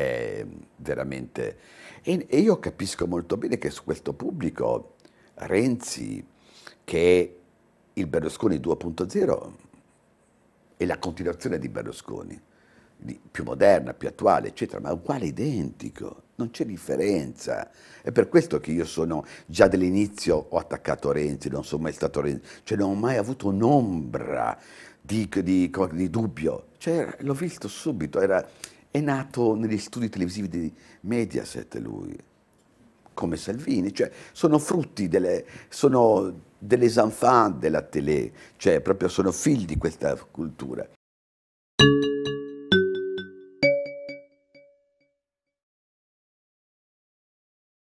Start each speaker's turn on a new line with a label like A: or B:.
A: è veramente...
B: E, e io capisco molto bene che su questo pubblico Renzi, che è il Berlusconi 2.0, è la continuazione di Berlusconi, più moderna, più attuale, eccetera, ma uguale identico, non c'è differenza. È per questo che io sono, già dall'inizio ho attaccato Renzi, non sono mai stato Renzi, cioè non ho mai avuto un'ombra di, di, di dubbio, cioè, l'ho visto subito, era, è nato negli studi televisivi di Mediaset lui, come Salvini, cioè sono frutti delle, sono delle zanfan della tele, cioè proprio sono figli di questa cultura.